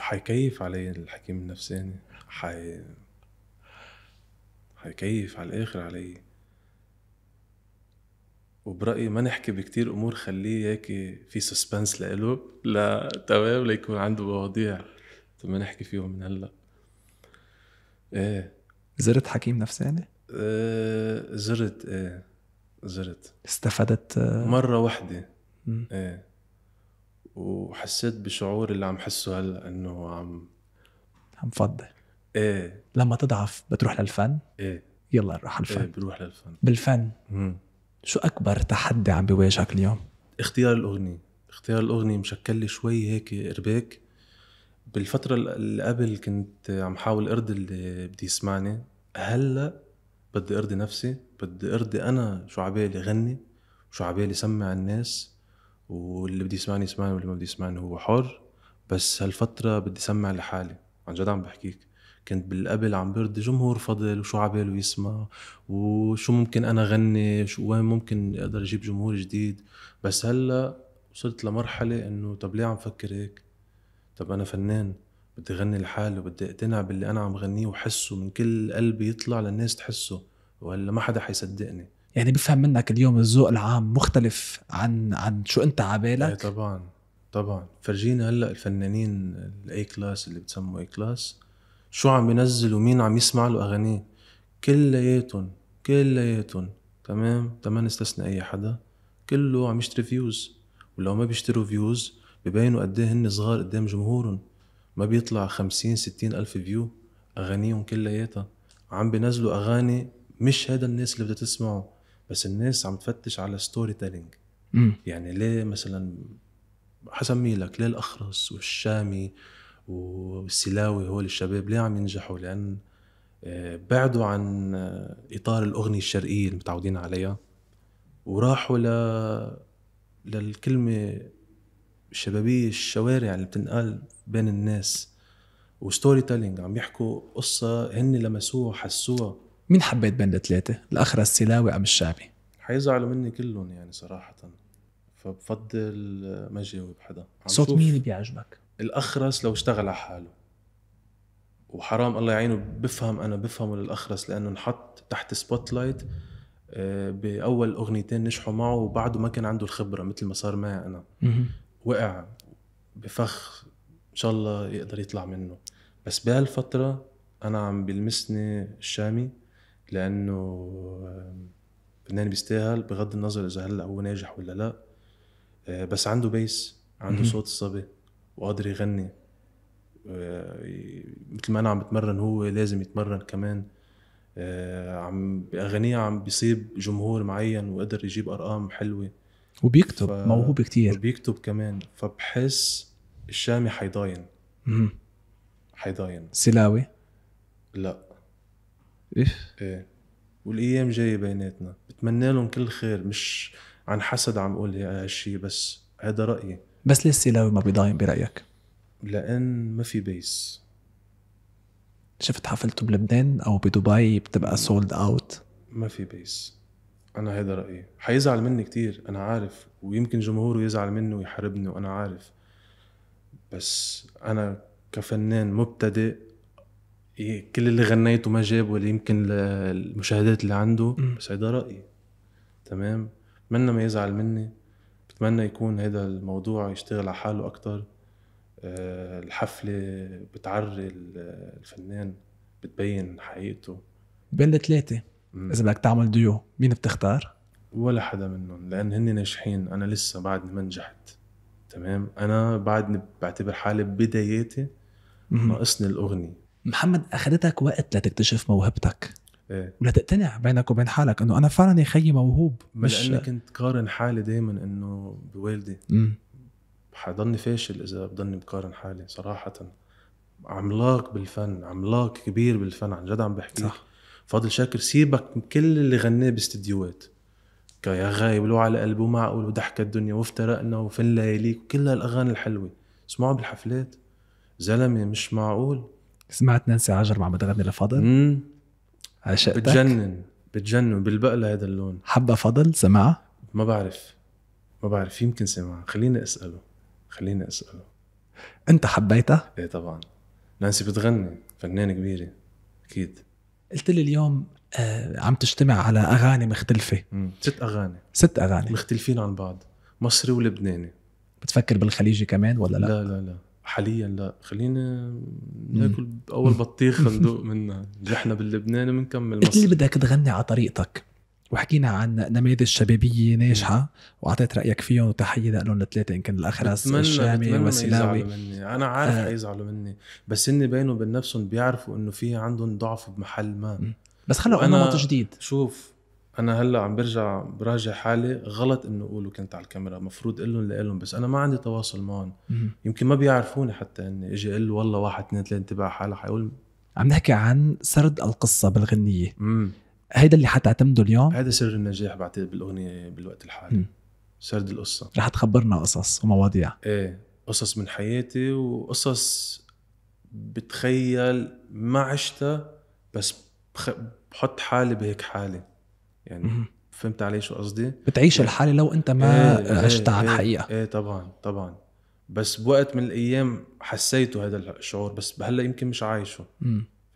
حيكيف علي الحكيم النفساني حي حيكيف على الاخر علي وبرايي ما نحكي بكتير امور خليه هيك في سسبنس لإله لا تمام ليكون عنده مواضيع ما نحكي فيهم من هلا ايه زرت حكيم نفساني؟ يعني؟ ايه زرت ايه زرت استفدت آه مرة واحدة ايه وحسيت بشعور اللي عم حسه هلا انه عم عم فضي ايه لما تضعف بتروح للفن؟ ايه يلا نروح الفن ايه بروح للفن بالفن مم. شو اكبر تحدي عم بيواجهك اليوم؟ اختيار الاغنيه اختيار الاغنيه مشكل لي شوي هيك ارباك بالفتره اللي قبل كنت عم حاول ارضي اللي بدي يسمعني هلا بدي ارضي نفسي بدي ارضي انا شو عبالي غني وشو عبالي سمع الناس واللي بدي يسمعني يسمعني واللي ما بدي يسمعني هو حر بس هالفتره بدي سمع لحالي عن جد عم بحكيك كنت بالقبل عم برد جمهور فضل وشو عباله يسمع وشو ممكن انا غني شو وين ممكن اقدر اجيب جمهور جديد بس هلا وصلت لمرحله انه طب ليه عم فكر هيك طب انا فنان بدي غني لحالي وبدي اقتنع باللي انا عم غنيه وحسه من كل قلبي يطلع للناس تحسه وهلا ما حدا حيصدقني يعني بفهم منك اليوم الذوق العام مختلف عن عن شو انت عبالك ايه طبعا طبعا فرجينا هلا الفنانين الاي كلاس اللي بتسموا اي كلاس شو عم بينزل ومين عم يسمع له اغانيه كلياتهم كلياتهم تمام تمام نستثنى اي حدا كله عم يشتري فيوز ولو ما بيشتروا فيوز ببينوا قد ايه هن صغار قدام جمهورهم ما بيطلع خمسين ستين الف فيو اغانيهم كلياتها عم بينزلوا اغاني مش هذا الناس اللي بدها تسمعه بس الناس عم تفتش على ستوري تيلينج يعني ليه مثلا حسميلك ليه الاخرس والشامي والسلاوي هو الشباب ليه عم ينجحوا لأن آه، بعدوا عن آه، إطار الأغنية الشرقية اللي متعودين عليها وراحوا ل للكلمة الشبابية الشوارع اللي بتنقال بين الناس وستوري تيلينج عم يحكوا قصة هن لمسوها وحسوها مين حبيت بين الثلاثة؟ الاخر السلاوي أم الشعبي؟ حيزعلوا مني كلهم يعني صراحة فبفضل آه، ما جاوب حدا صوت مين بيعجبك؟ الاخرس لو اشتغل على حاله وحرام الله يعينه بفهم انا بفهمه للاخرس لانه انحط تحت سبوت لايت آه، باول اغنيتين نجحوا معه وبعده ما كان عنده الخبره مثل ما صار معي انا وقع بفخ ان شاء الله يقدر يطلع منه بس بهالفتره انا عم بلمسني الشامي لانه آه، فنان بيستاهل بغض النظر اذا هلا هو ناجح ولا لا آه، بس عنده بيس عنده صوت الصبي وقادر يغني آه، مثل ما انا عم بتمرن هو لازم يتمرن كمان آه، عم باغانيه عم بيصيب جمهور معين وقدر يجيب ارقام حلوه وبيكتب ف... موهوب كتير وبيكتب كمان فبحس الشامي حيضاين حيضاين سلاوي لا ايه ايه والايام جايه بيناتنا بتمنى لهم كل خير مش عن حسد عم اقول هالشيء بس هذا رايي بس ليه السيلاوي ما بيضاين برايك؟ لان ما في بيس شفت حفلته بلبنان او بدبي بتبقى سولد اوت ما في بيس انا هذا رايي حيزعل مني كتير انا عارف ويمكن جمهوره يزعل منه ويحاربني وانا عارف بس انا كفنان مبتدئ كل اللي غنيته ما جاب ولا يمكن المشاهدات اللي عنده بس هيدا رايي تمام منا ما يزعل مني بتمنى يكون هذا الموضوع يشتغل على حاله أكتر آه، الحفلة بتعري الفنان بتبين حقيقته بين الثلاثة إذا بدك تعمل ديو مين بتختار؟ ولا حدا منهم لأن هن ناجحين أنا لسه بعدني ما نجحت تمام أنا بعدني بعتبر حالي بداياتي ناقصني الأغنية محمد أخذتك وقت لتكتشف موهبتك إيه؟ ولتقتنع بينك وبين حالك انه انا فعلا يا خيي موهوب مش لاني كنت قارن حالي دائما انه بوالدي حضلني فاشل اذا بضلني بقارن حالي صراحه عملاق بالفن عملاق كبير بالفن عن جد عم بحكي صح. فاضل شاكر سيبك من كل اللي غناه باستديوهات يا غايب لو على قلبه معقول وضحك الدنيا وافترقنا وفن لياليك وكل هالاغاني الحلوه اسمعوا بالحفلات زلمه مش معقول سمعت نانسي عجر مع بتغني لفضل؟ امم عشقتك بتجنن بتجنن بالبق هذا اللون حبة فضل سمعها؟ ما بعرف ما بعرف يمكن سمعها خليني اسأله خليني اسأله انت حبيتها؟ ايه طبعا نانسي بتغني فنانة كبيرة اكيد قلت لي اليوم آه، عم تجتمع على اغاني مختلفة مم. ست اغاني ست اغاني مختلفين عن بعض مصري ولبناني بتفكر بالخليجي كمان ولا لا؟ لا لا لا حاليا لا خلينا ناكل اول بطيخ ندوق منها نجحنا باللبناني بنكمل قلت لي بدك تغني على طريقتك وحكينا عن نماذج شبابية ناجحة وأعطيت رأيك فيهم وتحية لهم الثلاثة إن كان الأخرس الشامي والسلاوي أنا عارف آه. يزعلوا مني بس إني بينهم وبين نفسهم بيعرفوا إنه في عندهم ضعف بمحل ما بس خلقوا نمط جديد شوف انا هلا عم برجع براجع حالي غلط انه اقوله كنت على الكاميرا مفروض اقول لهم لهم بس انا ما عندي تواصل معهم يمكن ما بيعرفوني حتى اني اجي اقول والله واحد اثنين ثلاثه تبع حالك حيقول عم نحكي عن سرد القصه بالغنيه هيدا اللي حتعتمده اليوم هيدا سر النجاح بعتقد بالاغنيه بالوقت الحالي مم. سرد القصه رح تخبرنا قصص ومواضيع ايه قصص من حياتي وقصص بتخيل ما عشتها بس بخ... بحط حالي بهيك حاله يعني فهمت علي شو قصدي؟ بتعيش يعني الحاله لو انت ما ايه عشت ايه على إيه، الحقيقه ايه طبعا طبعا بس بوقت من الايام حسيته هذا الشعور بس هلا يمكن مش عايشه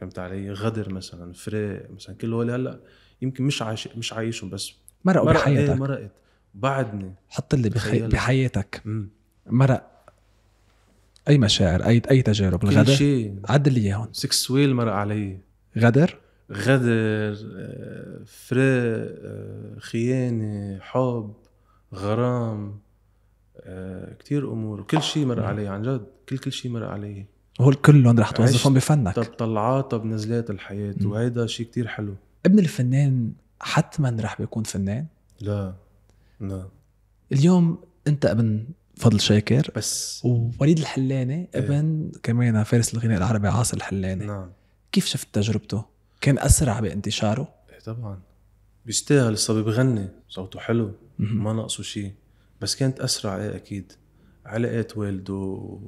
فهمت علي؟ غدر مثلا فرق مثلا كل هول هلا يمكن مش عايش مش عايشهم بس مرقوا مرق بحياتك ايه مرقت بعدني حط اللي بخي... بحياتك مم. مرق اي مشاعر اي اي تجارب الغدر عد لي اياهم سكس ويل مرق علي غدر غدر آه، فراق آه، خيانه حب غرام آه، كتير امور وكل شيء مر علي عن جد كل كل شيء مر علي وهول كلهم رح توظفهم بفنك طب طلعات طب نزلات الحياه وهيدا شيء كتير حلو ابن الفنان حتما رح بيكون فنان لا لا اليوم انت ابن فضل شاكر بس ووليد الحلاني إيه. ابن ايه. كمان فارس الغناء العربي عاصي الحلاني نعم كيف شفت تجربته؟ كان اسرع بانتشاره؟ ايه طبعا بيشتغل الصبي بغني صوته حلو ما ناقصه شيء بس كانت اسرع ايه اكيد علاقات إيه والده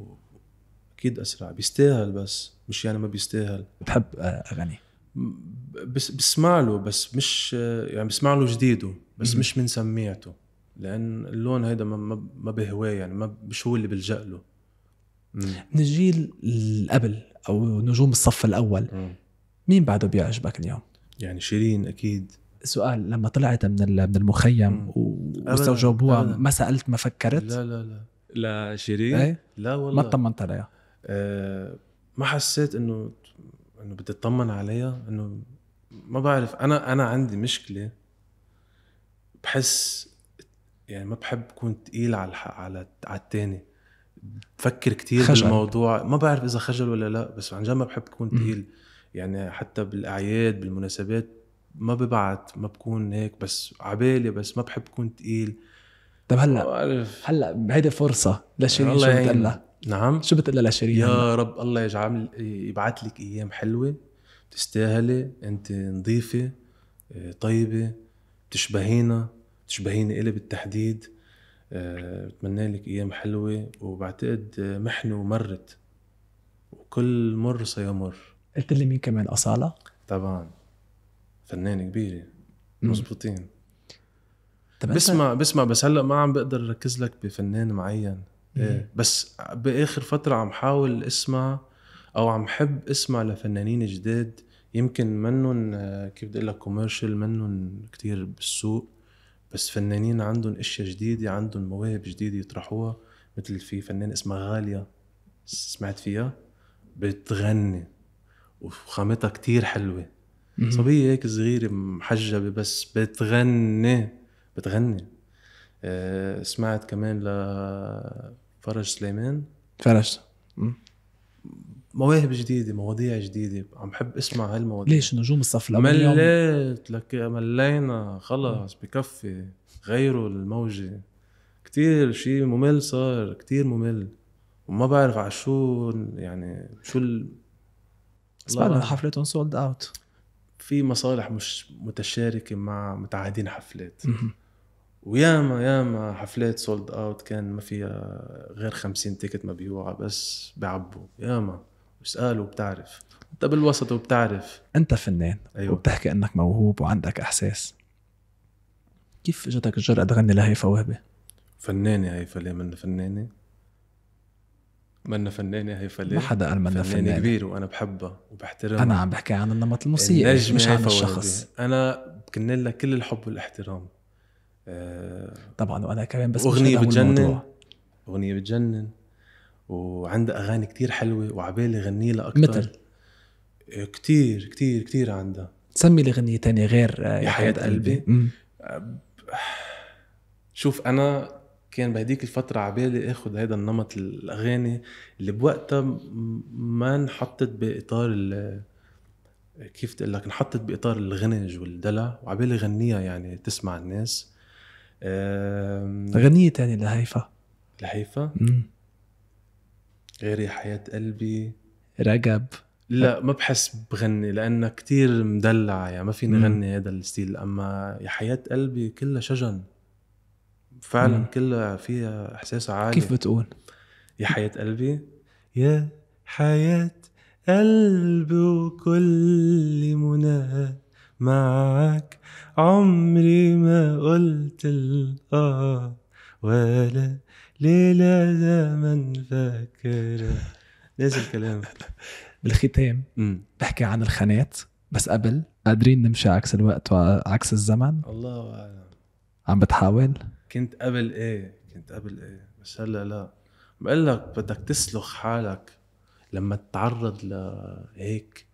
اكيد اسرع بيستاهل بس مش يعني ما بيستاهل بتحب آه، اغاني بس بسمع له بس مش آه، يعني بسمع له جديده بس مش من سميعته لان اللون هيدا ما ما بهواه يعني ما مش هو اللي بلجا له من الجيل اللي قبل او نجوم الصف الاول مين بعده بيعجبك اليوم؟ يعني شيرين اكيد سؤال لما طلعت من من المخيم واستوجبوها ما سالت ما فكرت؟ لا لا لا لا شيرين؟ ايه؟ لا والله ما اطمنت عليها أه ما حسيت انه انه بدي اطمن عليها انه ما بعرف انا انا عندي مشكله بحس يعني ما بحب اكون ثقيل على على على الثاني بفكر كثير بالموضوع ما بعرف اذا خجل ولا لا بس عن جد ما بحب اكون ثقيل يعني حتى بالاعياد بالمناسبات ما ببعت ما بكون هيك بس عبالي بس ما بحب كون تقيل طب هلا هلا هيدي فرصه لشيرين شو بتقول نعم شو بتقول لها لشيرين؟ يعني؟ يا هلأ. رب الله يجعل يبعث لك ايام حلوه تستاهلي انت نظيفه آه، طيبه بتشبهينا بتشبهيني الي بالتحديد آه، بتمنى لك ايام حلوه وبعتقد محنه ومرت وكل مر سيمر قلت لي مين كمان اصاله طبعا فنانه كبيره مزبوطين طب بسمع بسمع بس هلا ما عم بقدر ركز لك بفنان معين إيه. بس باخر فتره عم حاول اسمع او عم حب اسمع لفنانين جداد يمكن منن آه، كيف بدي اقول لك كوميرشال منن كثير بالسوق بس فنانين عندهم اشياء جديده عندهم مواهب جديده يطرحوها مثل في فنان اسمها غاليه سمعت فيها بتغني وخامتها كتير حلوه صبيه هيك صغيره محجبه بس بتغني بتغني آه، سمعت كمان لفرج سليمان فرج مواهب جديده مواضيع جديده عم بحب اسمع هالمواضيع ليش نجوم الصف الاول مليت لك ملينا خلص بكفي غيروا الموجه كتير شيء ممل صار كتير ممل وما بعرف على شو يعني شو بس بعد حفلتهم سولد اوت في مصالح مش متشاركه مع متعهدين حفلات وياما ياما حفلات سولد اوت كان ما فيها غير 50 تيكت مبيوعه بس بعبوا ياما اسالوا بتعرف انت بالوسط وبتعرف انت فنان أيوة. وبتحكي انك موهوب وعندك احساس كيف اجتك الجرأة تغني لهيفا وهبه؟ فنانة هيفا ليه من فنانة منا فنانه هي فنانه ما حدا قال منا فنانه فنانة كبير وانا بحبها وبحترمها انا عم بحكي عن النمط يعني الموسيقي مش عن الشخص انا كن لها كل الحب والاحترام آه طبعا وانا كمان بس اغنيه بتجنن اغنيه بتجنن وعندها اغاني كتير حلوه وعبالي غني لها اكثر مثل آه، كتير كتير كتير عندها تسمي لي غنية تانية غير آه، يا حياة قلبي, قلبي. آه، شوف أنا كان بهديك الفترة عبالي اخد هيدا النمط الاغاني اللي بوقتها ما انحطت باطار كيف تقول لك انحطت باطار الغنج والدلع وعبالي غنيها يعني تسمع الناس غنية تانية لهيفا لهيفا؟ غيري حياة قلبي رقب لا ما بحس بغني لانها كتير مدلعة يعني ما فيني غني هذا الستيل اما يا حياة قلبي كلها شجن فعلا كلها فيها احساس عالي كيف بتقول؟ يا حياة قلبي يا حياة قلبي وكل منى معك عمري ما قلت الآه ولا ليلة زمن فاكرة ليش الكلام بالختام بحكي عن الخانات بس قبل قادرين نمشي عكس الوقت وعكس الزمن الله أعلم عم بتحاول؟ كنت قبل ايه كنت قبل ايه بس هلا لا بقول لك بدك تسلخ حالك لما تتعرض لهيك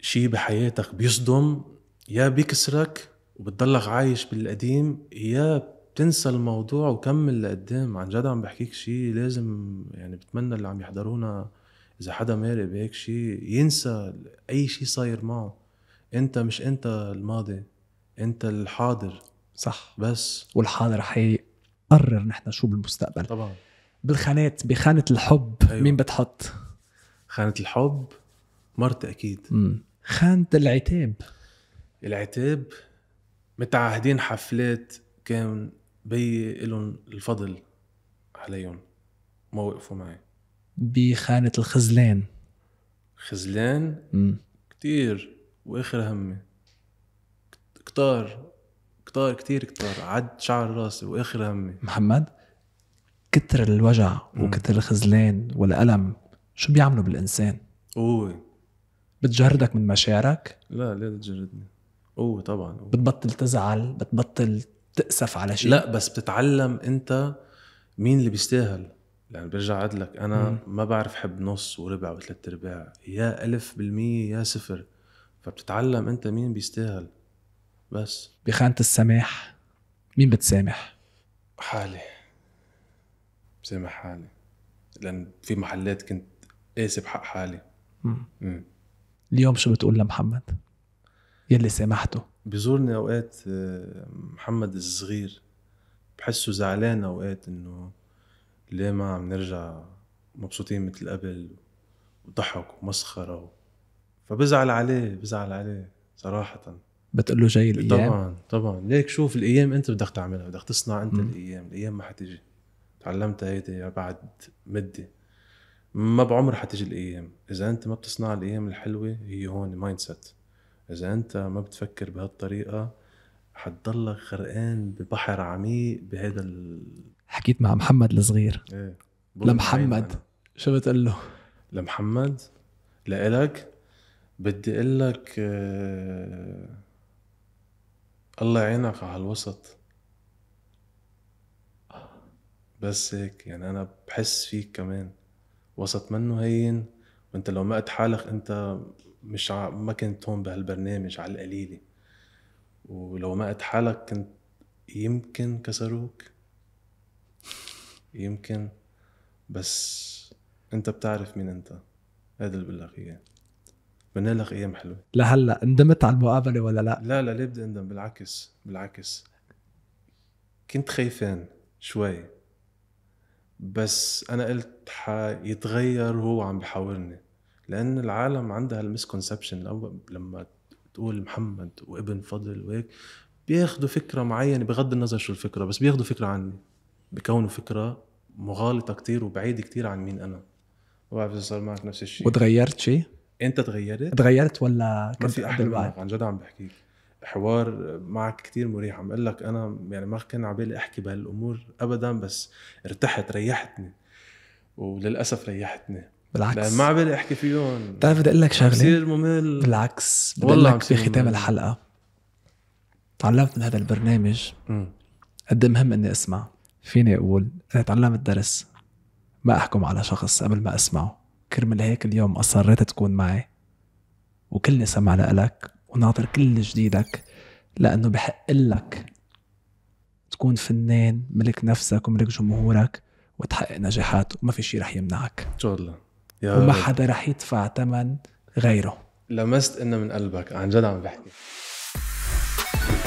شيء بحياتك بيصدم يا بيكسرك وبتضلك عايش بالقديم يا بتنسى الموضوع وكمل لقدام عن جد عم بحكيك شيء لازم يعني بتمنى اللي عم يحضرونا اذا حدا مارق بهيك شيء ينسى اي شيء صاير معه انت مش انت الماضي انت الحاضر صح بس والحاضر حيقرر نحن شو بالمستقبل طبعا بالخانات بخانه الحب أيوة. مين بتحط؟ خانه الحب مرتي اكيد مم. خانه العتاب العتاب متعهدين حفلات كان بي لهم الفضل عليهم ما وقفوا معي بخانة الخزلان خزلان مم. كتير واخر همي كتار كتار كتير كتار عد شعر راسي واخر همي محمد كتر الوجع وكتر الخذلان والألم شو بيعملوا بالإنسان؟ قوة بتجردك من مشاعرك؟ لا لا بتجردني قوة طبعا قوة. بتبطل تزعل بتبطل تأسف على شيء لا بس بتتعلم أنت مين اللي بيستاهل يعني برجع عدلك أنا مم. ما بعرف حب نص وربع وثلاث أرباع يا ألف بالمية يا صفر فبتتعلم أنت مين بيستاهل بس بخانة السماح مين بتسامح؟ حالي بسامح حالي لأن في محلات كنت قاسي بحق حالي مم. مم. اليوم شو بتقول لمحمد؟ يلي سامحته بزورني أوقات آه، محمد الصغير بحسه زعلان أوقات إنه ليه ما عم نرجع مبسوطين مثل قبل وضحك ومسخرة و... فبزعل عليه بزعل عليه صراحة بتقول له جاي الايام طبعا طبعا ليك شوف الايام انت بدك تعملها بدك تصنع انت م. الايام الايام ما حتيجي تعلمتها هيدي بعد مده ما بعمر حتيجي الايام اذا انت ما بتصنع الايام الحلوه هي هون مايند سيت اذا انت ما بتفكر بهالطريقه حتضلك غرقان ببحر عميق بهذا ال... حكيت مع محمد الصغير ايه لمحمد شو بتقول له؟ لمحمد لإلك بدي اقول لك آه الله يعينك على الوسط بس هيك يعني انا بحس فيك كمان وسط منه هين وانت لو ما قد حالك انت مش ع... ما كنت هون بهالبرنامج على القليله ولو ما قد حالك كنت يمكن كسروك يمكن بس انت بتعرف مين انت هذا اللي بقول لك اياه بدنا لك ايام حلوه لهلا ندمت على المقابله ولا لا؟ لا لا ليه بدي اندم بالعكس بالعكس كنت خايفان شوي بس انا قلت حيتغير وهو عم بحاورني لان العالم عندها المسكونسبشن لما تقول محمد وابن فضل وهيك بياخذوا فكره معينه بغض النظر شو الفكره بس بياخذوا فكره عني بكونوا فكره مغالطه كتير وبعيده كتير عن مين انا ما بعرف اذا صار معك نفس الشيء وتغيرت شيء؟ انت تغيرت؟ تغيرت ولا كنت احلى عن جد عم بحكيك حوار معك كتير مريح عم اقول لك انا يعني ما كان على بالي احكي بهالامور ابدا بس ارتحت ريحتني وللاسف ريحتني بالعكس ما عبالي احكي فيهم بتعرف بدي اقول لك شغله كثير ممل بالعكس والله في ختام الحلقه تعلمت من هذا البرنامج قد إيه مهم اني اسمع فيني اقول انا تعلمت درس ما احكم على شخص قبل ما اسمعه كرمال هيك اليوم أصريت تكون معي وكلني سمع لإلك وناطر كل جديدك لأنه بحق لك تكون فنان ملك نفسك وملك جمهورك وتحقق نجاحات وما في شيء رح يمنعك إن شاء الله يا وما حدا رح يدفع ثمن غيره لمست إنه من قلبك عن جد عم بحكي